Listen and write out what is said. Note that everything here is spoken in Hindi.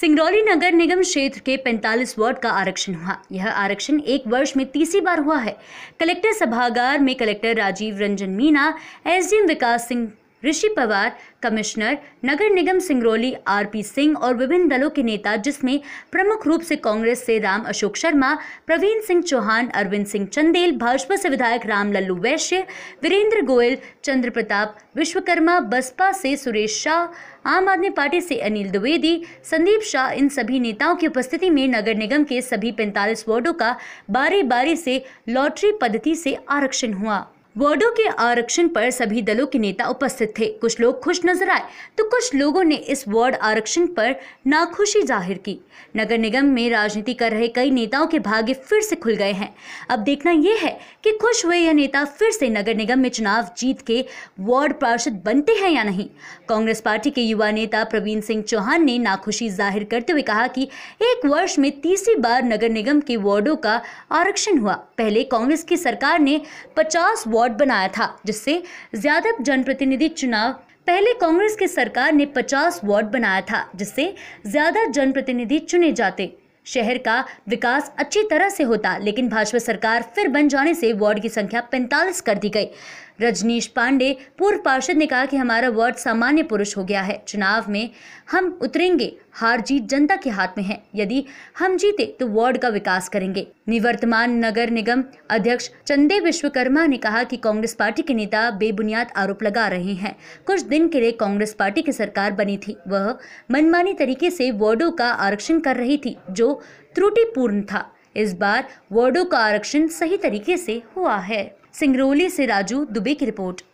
सिंगरौली नगर निगम क्षेत्र के 45 वार्ड का आरक्षण हुआ यह आरक्षण एक वर्ष में तीसरी बार हुआ है कलेक्टर सभागार में collector Rajeev Ranjan Meena SDM Vikas Singh Rishi Pawar commissioner नगर निगम सिंगरौली आरपी सिंह और विभिन्न दलों के नेता जिसमें प्रमुख रूप से कांग्रेस से राम अशोक शर्मा प्रवीण सिंह चौहान अरविंद सिंह चंदेल भाजपा से विधायक राम लल्लू वैश्य वीरेंद्र गोयल चंद्र प्रताप विश्वकर्मा बसपा से सुरेश शाह आम आदमी पार्टी से अनिल द्विवेदी संदीप शाह इन सभी नेताओं की उपस्थिति में नगर निगम के सभी पैंतालीस वार्डों का बारी बारी से लॉटरी पद्धति से आरक्षण हुआ वार्डो के आरक्षण पर सभी दलों के नेता उपस्थित थे कुछ लोग खुश नजर आए तो कुछ लोगों ने इस वार्ड आरक्षण पर नाखुशी जाहिर की नगर निगम में राजनीति कर रहे कई नेताओं के भाग्य फिर से खुल गए हैं अब देखना यह है कि खुश हुए यह नेता फिर से नगर निगम में चुनाव जीत के वार्ड पार्षद बनते हैं या नहीं कांग्रेस पार्टी के युवा नेता प्रवीण सिंह चौहान ने नाखुशी जाहिर करते हुए कहा कि एक वर्ष में तीसरी बार नगर निगम के वार्डो का आरक्षण हुआ पहले कांग्रेस की सरकार ने पचास अवार्ड बनाया था जिससे ज़्यादा जनप्रतिनिधि चुनाव पहले कांग्रेस की सरकार ने 50 वार्ड बनाया था जिससे ज़्यादा जनप्रतिनिधि चुने जाते शहर का विकास अच्छी तरह से होता लेकिन भाजपा सरकार फिर बन जाने से वार्ड की संख्या 45 कर दी गई रजनीश पांडे पूर्व पार्षद ने कहा कि हमारा वार्ड सामान्य पुरुष हो गया है चुनाव में हम उतरेंगे हार जीत जनता के हाथ में है यदि हम जीते तो वार्ड का विकास करेंगे निवर्तमान नगर निगम अध्यक्ष चंदे विश्वकर्मा ने कहा कि कांग्रेस पार्टी के नेता बेबुनियाद आरोप लगा रहे हैं कुछ दिन के लिए कांग्रेस पार्टी की सरकार बनी थी वह मनमानी तरीके से वार्डो का आरक्षण कर रही थी जो त्रुटिपूर्ण था इस बार वार्डो का आरक्षण सही तरीके से हुआ है सिंगरौली से राजू दुबे की रिपोर्ट